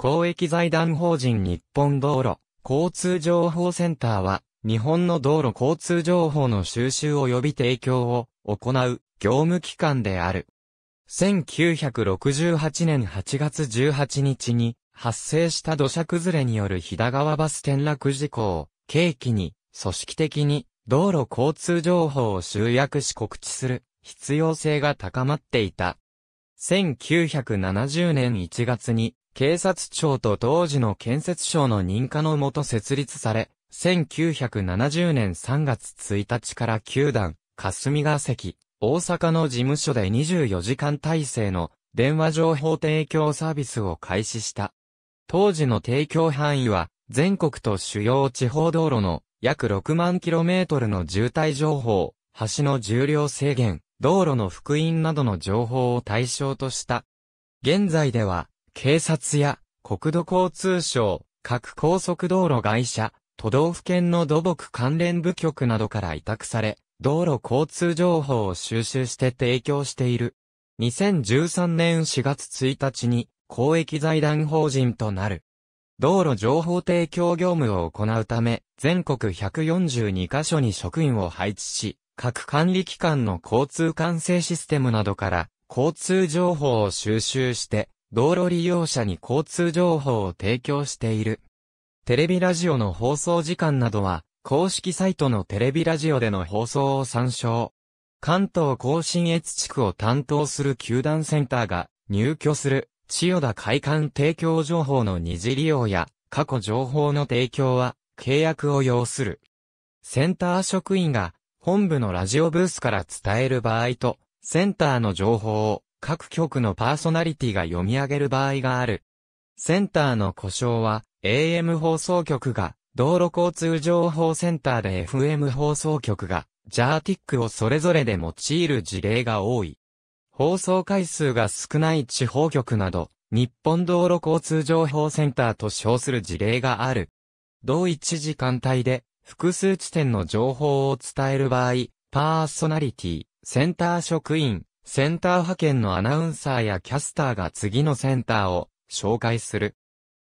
公益財団法人日本道路交通情報センターは、日本の道路交通情報の収集及び提供を行う業務機関である。1968年8月18日に発生した土砂崩れによる日田川バス転落事故を契機に組織的に道路交通情報を集約し告知する必要性が高まっていた。1970年1月に警察庁と当時の建設省の認可のもと設立され、1970年3月1日から九段、霞が関、大阪の事務所で24時間体制の電話情報提供サービスを開始した。当時の提供範囲は、全国と主要地方道路の約6万キロメートルの渋滞情報、橋の重量制限、道路の福音などの情報を対象とした。現在では、警察や国土交通省、各高速道路会社、都道府県の土木関連部局などから委託され、道路交通情報を収集して提供している。2013年4月1日に公益財団法人となる。道路情報提供業務を行うため、全国142カ所に職員を配置し、各管理機関の交通管制システムなどから交通情報を収集して、道路利用者に交通情報を提供している。テレビラジオの放送時間などは、公式サイトのテレビラジオでの放送を参照。関東甲信越地区を担当する球団センターが入居する千代田会館提供情報の二次利用や過去情報の提供は契約を要する。センター職員が本部のラジオブースから伝える場合とセンターの情報を各局のパーソナリティが読み上げる場合がある。センターの故障は、AM 放送局が、道路交通情報センターで FM 放送局が、ジャーティックをそれぞれで用いる事例が多い。放送回数が少ない地方局など、日本道路交通情報センターと称する事例がある。同一時間帯で、複数地点の情報を伝える場合、パーソナリティ、センター職員、センター派遣のアナウンサーやキャスターが次のセンターを紹介する。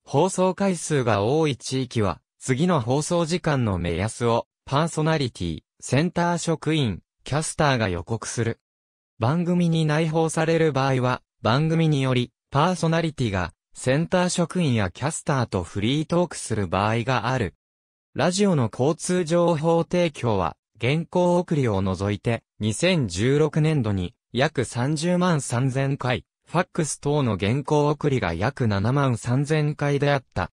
放送回数が多い地域は、次の放送時間の目安を、パーソナリティ、センター職員、キャスターが予告する。番組に内包される場合は、番組により、パーソナリティが、センター職員やキャスターとフリートークする場合がある。ラジオの交通情報提供は、現行送りを除いて、2016年度に、約30万3000回、ファックス等の原稿送りが約7万3000回であった。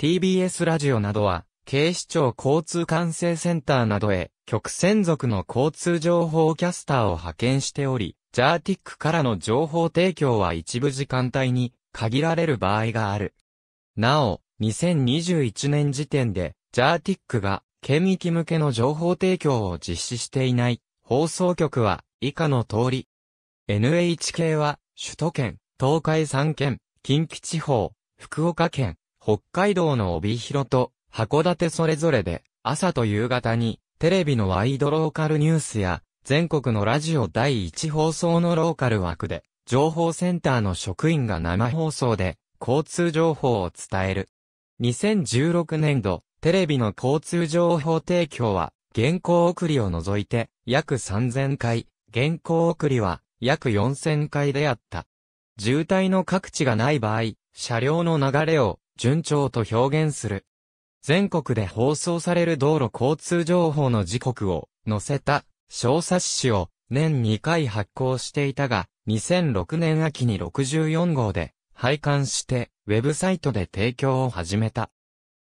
TBS ラジオなどは、警視庁交通管制センターなどへ、局専属の交通情報キャスターを派遣しており、ジャーティックからの情報提供は一部時間帯に限られる場合がある。なお、2021年時点で、ジャーティックが県域向けの情報提供を実施していない放送局は以下の通り。NHK は、首都圏、東海3県、近畿地方、福岡県、北海道の帯広と函館それぞれで、朝と夕方に、テレビのワイドローカルニュースや、全国のラジオ第1放送のローカル枠で、情報センターの職員が生放送で、交通情報を伝える。2016年度、テレビの交通情報提供は、原稿送りを除いて、約3000回、原稿送りは約4000回であった。渋滞の各地がない場合、車両の流れを順調と表現する。全国で放送される道路交通情報の時刻を載せた小冊子を年2回発行していたが、2006年秋に64号で廃刊してウェブサイトで提供を始めた。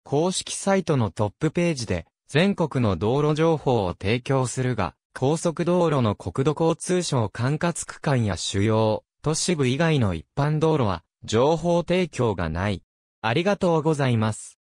公式サイトのトップページで全国の道路情報を提供するが、高速道路の国土交通省管轄区間や主要、都市部以外の一般道路は、情報提供がない。ありがとうございます。